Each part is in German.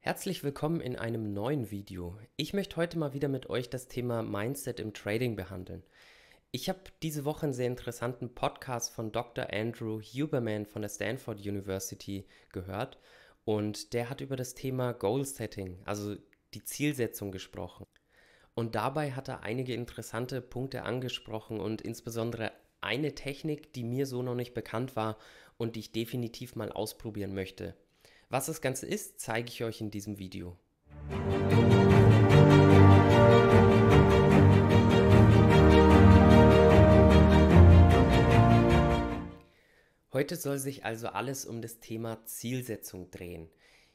Herzlich willkommen in einem neuen Video. Ich möchte heute mal wieder mit euch das Thema Mindset im Trading behandeln. Ich habe diese Woche einen sehr interessanten Podcast von Dr. Andrew Huberman von der Stanford University gehört und der hat über das Thema Goal Setting, also die Zielsetzung gesprochen. Und dabei hat er einige interessante Punkte angesprochen und insbesondere eine Technik, die mir so noch nicht bekannt war und die ich definitiv mal ausprobieren möchte. Was das Ganze ist, zeige ich euch in diesem Video. Heute soll sich also alles um das Thema Zielsetzung drehen.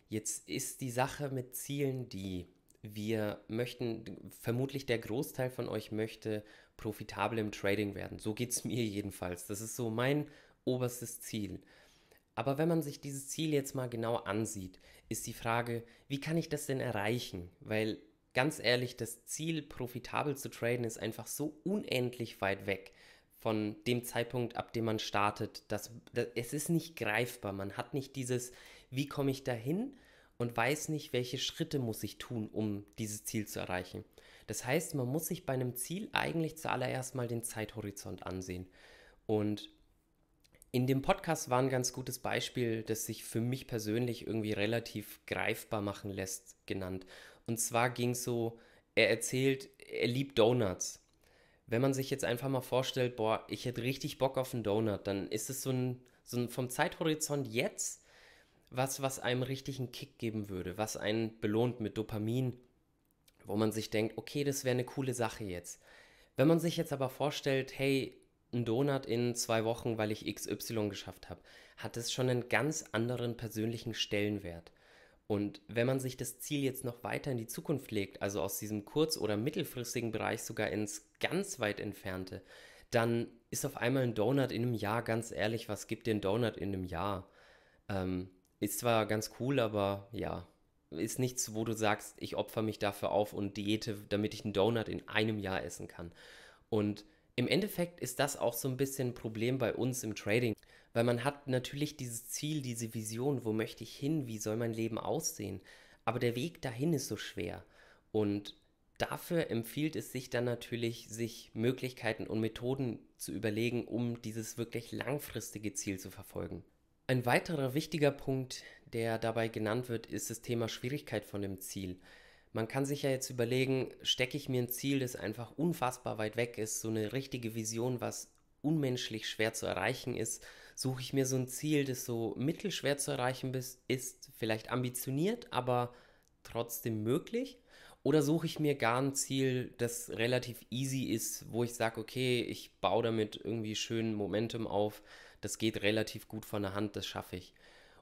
Jetzt ist die Sache mit Zielen die, wir möchten, vermutlich der Großteil von euch möchte profitabel im Trading werden. So geht es mir jedenfalls. Das ist so mein oberstes Ziel. Aber wenn man sich dieses Ziel jetzt mal genau ansieht, ist die Frage, wie kann ich das denn erreichen? Weil ganz ehrlich, das Ziel, profitabel zu traden, ist einfach so unendlich weit weg von dem Zeitpunkt, ab dem man startet. Das, das, es ist nicht greifbar. Man hat nicht dieses, wie komme ich dahin und weiß nicht, welche Schritte muss ich tun, um dieses Ziel zu erreichen. Das heißt, man muss sich bei einem Ziel eigentlich zuallererst mal den Zeithorizont ansehen. Und in dem Podcast war ein ganz gutes Beispiel, das sich für mich persönlich irgendwie relativ greifbar machen lässt, genannt. Und zwar ging es so, er erzählt, er liebt Donuts. Wenn man sich jetzt einfach mal vorstellt, boah, ich hätte richtig Bock auf einen Donut, dann ist es so ein, so ein vom Zeithorizont jetzt was, was einem richtigen Kick geben würde, was einen belohnt mit Dopamin, wo man sich denkt, okay, das wäre eine coole Sache jetzt. Wenn man sich jetzt aber vorstellt, hey, einen Donut in zwei Wochen, weil ich XY geschafft habe, hat es schon einen ganz anderen persönlichen Stellenwert. Und wenn man sich das Ziel jetzt noch weiter in die Zukunft legt, also aus diesem kurz- oder mittelfristigen Bereich sogar ins ganz weit entfernte, dann ist auf einmal ein Donut in einem Jahr, ganz ehrlich, was gibt dir ein Donut in einem Jahr? Ähm, ist zwar ganz cool, aber ja, ist nichts, wo du sagst, ich opfer mich dafür auf und diete, damit ich einen Donut in einem Jahr essen kann. Und im Endeffekt ist das auch so ein bisschen ein Problem bei uns im Trading, weil man hat natürlich dieses Ziel, diese Vision, wo möchte ich hin, wie soll mein Leben aussehen, aber der Weg dahin ist so schwer und dafür empfiehlt es sich dann natürlich, sich Möglichkeiten und Methoden zu überlegen, um dieses wirklich langfristige Ziel zu verfolgen. Ein weiterer wichtiger Punkt, der dabei genannt wird, ist das Thema Schwierigkeit von dem Ziel man kann sich ja jetzt überlegen, stecke ich mir ein Ziel, das einfach unfassbar weit weg ist, so eine richtige Vision, was unmenschlich schwer zu erreichen ist, suche ich mir so ein Ziel, das so mittelschwer zu erreichen ist, vielleicht ambitioniert, aber trotzdem möglich? Oder suche ich mir gar ein Ziel, das relativ easy ist, wo ich sage, okay, ich baue damit irgendwie schön Momentum auf, das geht relativ gut von der Hand, das schaffe ich.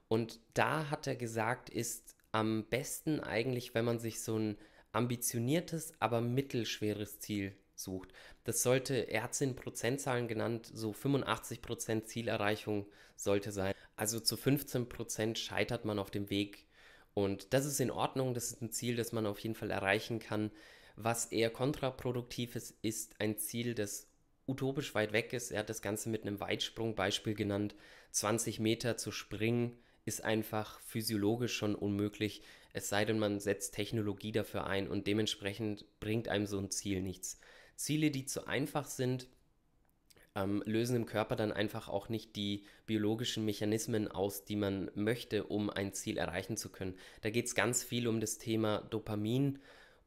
Und da hat er gesagt, ist am besten eigentlich, wenn man sich so ein ambitioniertes, aber mittelschweres Ziel sucht. Das sollte, er hat es in Prozentzahlen genannt, so 85% Zielerreichung sollte sein. Also zu 15% scheitert man auf dem Weg. Und das ist in Ordnung, das ist ein Ziel, das man auf jeden Fall erreichen kann. Was eher kontraproduktiv ist, ist ein Ziel, das utopisch weit weg ist. Er hat das Ganze mit einem Weitsprungbeispiel genannt. 20 Meter zu springen ist einfach physiologisch schon unmöglich, es sei denn, man setzt Technologie dafür ein und dementsprechend bringt einem so ein Ziel nichts. Ziele, die zu einfach sind, ähm, lösen im Körper dann einfach auch nicht die biologischen Mechanismen aus, die man möchte, um ein Ziel erreichen zu können. Da geht es ganz viel um das Thema Dopamin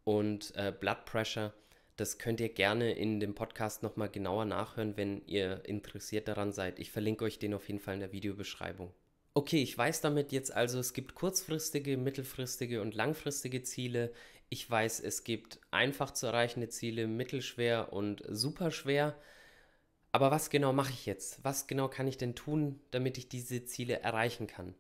und äh, Blood Pressure. Das könnt ihr gerne in dem Podcast nochmal genauer nachhören, wenn ihr interessiert daran seid. Ich verlinke euch den auf jeden Fall in der Videobeschreibung. Okay, ich weiß damit jetzt also, es gibt kurzfristige, mittelfristige und langfristige Ziele. Ich weiß, es gibt einfach zu erreichende Ziele, mittelschwer und superschwer. Aber was genau mache ich jetzt? Was genau kann ich denn tun, damit ich diese Ziele erreichen kann?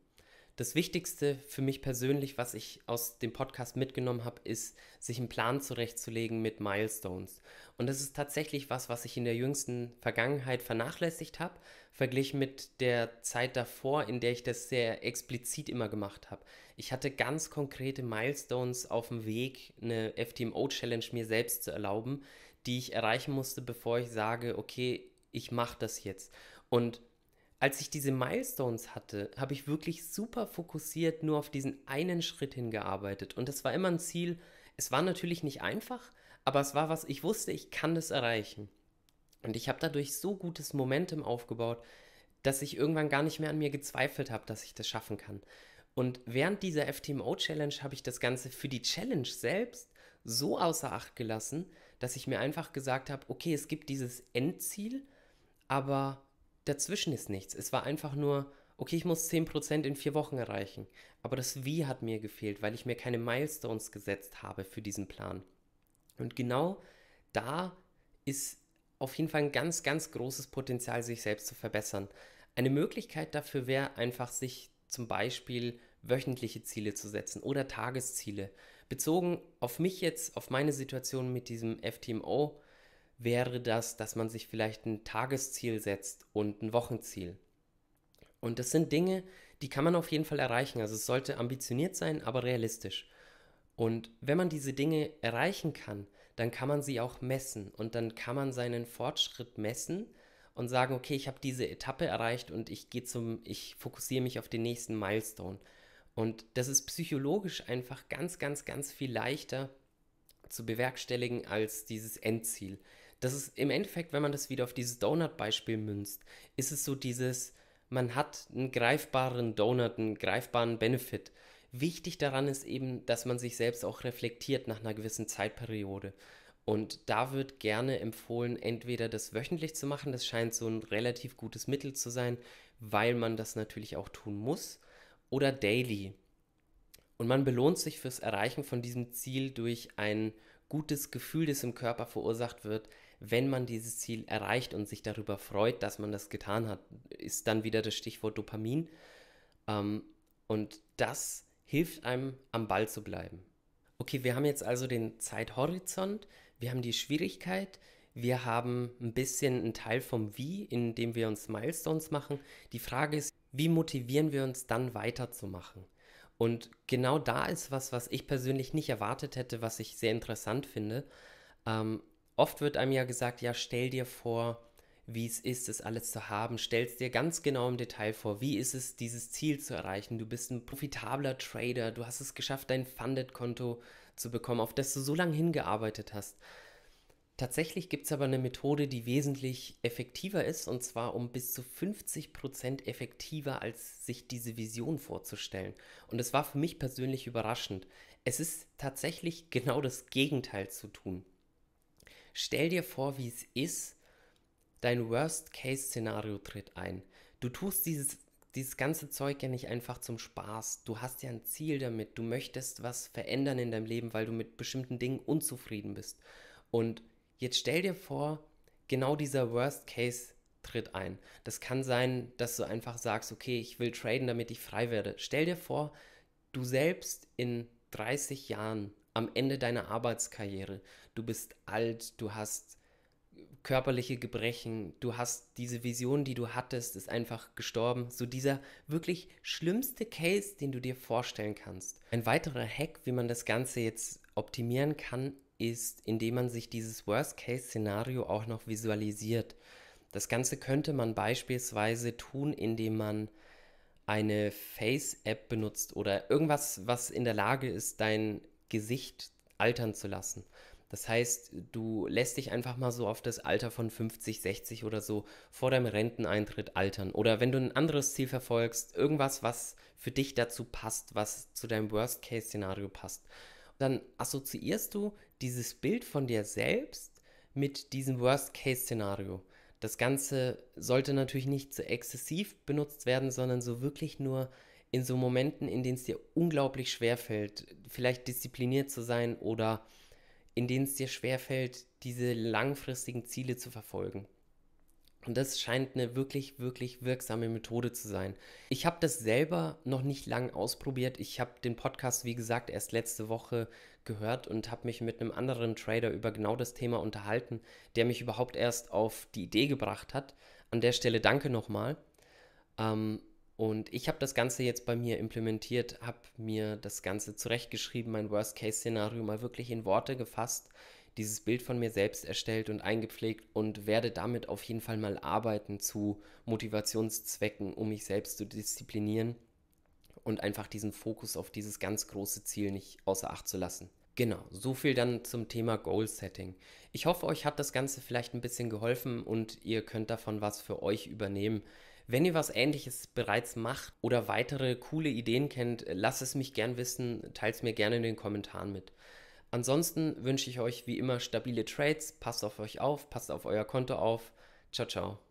das Wichtigste für mich persönlich, was ich aus dem Podcast mitgenommen habe, ist, sich einen Plan zurechtzulegen mit Milestones. Und das ist tatsächlich was, was ich in der jüngsten Vergangenheit vernachlässigt habe, verglichen mit der Zeit davor, in der ich das sehr explizit immer gemacht habe. Ich hatte ganz konkrete Milestones auf dem Weg, eine FTMO-Challenge mir selbst zu erlauben, die ich erreichen musste, bevor ich sage, okay, ich mache das jetzt. Und als ich diese Milestones hatte, habe ich wirklich super fokussiert nur auf diesen einen Schritt hingearbeitet. Und das war immer ein Ziel. Es war natürlich nicht einfach, aber es war was, ich wusste, ich kann das erreichen. Und ich habe dadurch so gutes Momentum aufgebaut, dass ich irgendwann gar nicht mehr an mir gezweifelt habe, dass ich das schaffen kann. Und während dieser FTMO-Challenge habe ich das Ganze für die Challenge selbst so außer Acht gelassen, dass ich mir einfach gesagt habe, okay, es gibt dieses Endziel, aber dazwischen ist nichts. Es war einfach nur, okay, ich muss 10% in vier Wochen erreichen. Aber das Wie hat mir gefehlt, weil ich mir keine Milestones gesetzt habe für diesen Plan. Und genau da ist auf jeden Fall ein ganz, ganz großes Potenzial, sich selbst zu verbessern. Eine Möglichkeit dafür wäre einfach, sich zum Beispiel wöchentliche Ziele zu setzen oder Tagesziele. Bezogen auf mich jetzt, auf meine Situation mit diesem FTMO, wäre das, dass man sich vielleicht ein Tagesziel setzt und ein Wochenziel. Und das sind Dinge, die kann man auf jeden Fall erreichen. Also es sollte ambitioniert sein, aber realistisch. Und wenn man diese Dinge erreichen kann, dann kann man sie auch messen und dann kann man seinen Fortschritt messen und sagen, okay, ich habe diese Etappe erreicht und ich gehe zum, ich fokussiere mich auf den nächsten Milestone. Und das ist psychologisch einfach ganz, ganz, ganz viel leichter zu bewerkstelligen als dieses Endziel das ist im Endeffekt, wenn man das wieder auf dieses Donut-Beispiel münzt, ist es so dieses, man hat einen greifbaren Donut, einen greifbaren Benefit. Wichtig daran ist eben, dass man sich selbst auch reflektiert nach einer gewissen Zeitperiode. Und da wird gerne empfohlen, entweder das wöchentlich zu machen, das scheint so ein relativ gutes Mittel zu sein, weil man das natürlich auch tun muss, oder daily. Und man belohnt sich fürs Erreichen von diesem Ziel durch ein gutes Gefühl, das im Körper verursacht wird, wenn man dieses Ziel erreicht und sich darüber freut, dass man das getan hat, ist dann wieder das Stichwort Dopamin. Ähm, und das hilft einem, am Ball zu bleiben. Okay, wir haben jetzt also den Zeithorizont, wir haben die Schwierigkeit, wir haben ein bisschen einen Teil vom Wie, in dem wir uns Milestones machen. Die Frage ist, wie motivieren wir uns dann weiterzumachen? Und genau da ist was, was ich persönlich nicht erwartet hätte, was ich sehr interessant finde. Ähm, Oft wird einem ja gesagt, ja, stell dir vor, wie es ist, das alles zu haben. Stellst dir ganz genau im Detail vor, wie ist es, dieses Ziel zu erreichen. Du bist ein profitabler Trader, du hast es geschafft, dein Funded-Konto zu bekommen, auf das du so lange hingearbeitet hast. Tatsächlich gibt es aber eine Methode, die wesentlich effektiver ist, und zwar um bis zu 50% Prozent effektiver, als sich diese Vision vorzustellen. Und es war für mich persönlich überraschend. Es ist tatsächlich genau das Gegenteil zu tun. Stell dir vor, wie es ist, dein Worst-Case-Szenario tritt ein. Du tust dieses, dieses ganze Zeug ja nicht einfach zum Spaß. Du hast ja ein Ziel damit. Du möchtest was verändern in deinem Leben, weil du mit bestimmten Dingen unzufrieden bist. Und jetzt stell dir vor, genau dieser Worst-Case tritt ein. Das kann sein, dass du einfach sagst, okay, ich will traden, damit ich frei werde. Stell dir vor, du selbst in 30 Jahren am Ende deiner Arbeitskarriere. Du bist alt, du hast körperliche Gebrechen, du hast diese Vision, die du hattest, ist einfach gestorben. So dieser wirklich schlimmste Case, den du dir vorstellen kannst. Ein weiterer Hack, wie man das Ganze jetzt optimieren kann, ist, indem man sich dieses Worst-Case-Szenario auch noch visualisiert. Das Ganze könnte man beispielsweise tun, indem man eine Face-App benutzt oder irgendwas, was in der Lage ist, dein Gesicht altern zu lassen. Das heißt, du lässt dich einfach mal so auf das Alter von 50, 60 oder so vor deinem Renteneintritt altern. Oder wenn du ein anderes Ziel verfolgst, irgendwas, was für dich dazu passt, was zu deinem Worst-Case-Szenario passt, dann assoziierst du dieses Bild von dir selbst mit diesem Worst-Case-Szenario. Das Ganze sollte natürlich nicht zu so exzessiv benutzt werden, sondern so wirklich nur in so Momenten, in denen es dir unglaublich schwer fällt, vielleicht diszipliniert zu sein oder in denen es dir schwer fällt, diese langfristigen Ziele zu verfolgen. Und das scheint eine wirklich, wirklich wirksame Methode zu sein. Ich habe das selber noch nicht lang ausprobiert. Ich habe den Podcast, wie gesagt, erst letzte Woche gehört und habe mich mit einem anderen Trader über genau das Thema unterhalten, der mich überhaupt erst auf die Idee gebracht hat. An der Stelle danke nochmal. Ähm, und ich habe das Ganze jetzt bei mir implementiert, habe mir das Ganze zurechtgeschrieben, mein Worst-Case-Szenario mal wirklich in Worte gefasst, dieses Bild von mir selbst erstellt und eingepflegt und werde damit auf jeden Fall mal arbeiten zu Motivationszwecken, um mich selbst zu disziplinieren und einfach diesen Fokus auf dieses ganz große Ziel nicht außer Acht zu lassen. Genau, so viel dann zum Thema Goal Setting. Ich hoffe, euch hat das Ganze vielleicht ein bisschen geholfen und ihr könnt davon was für euch übernehmen. Wenn ihr was Ähnliches bereits macht oder weitere coole Ideen kennt, lasst es mich gern wissen, teilt es mir gerne in den Kommentaren mit. Ansonsten wünsche ich euch wie immer stabile Trades, passt auf euch auf, passt auf euer Konto auf. Ciao, ciao.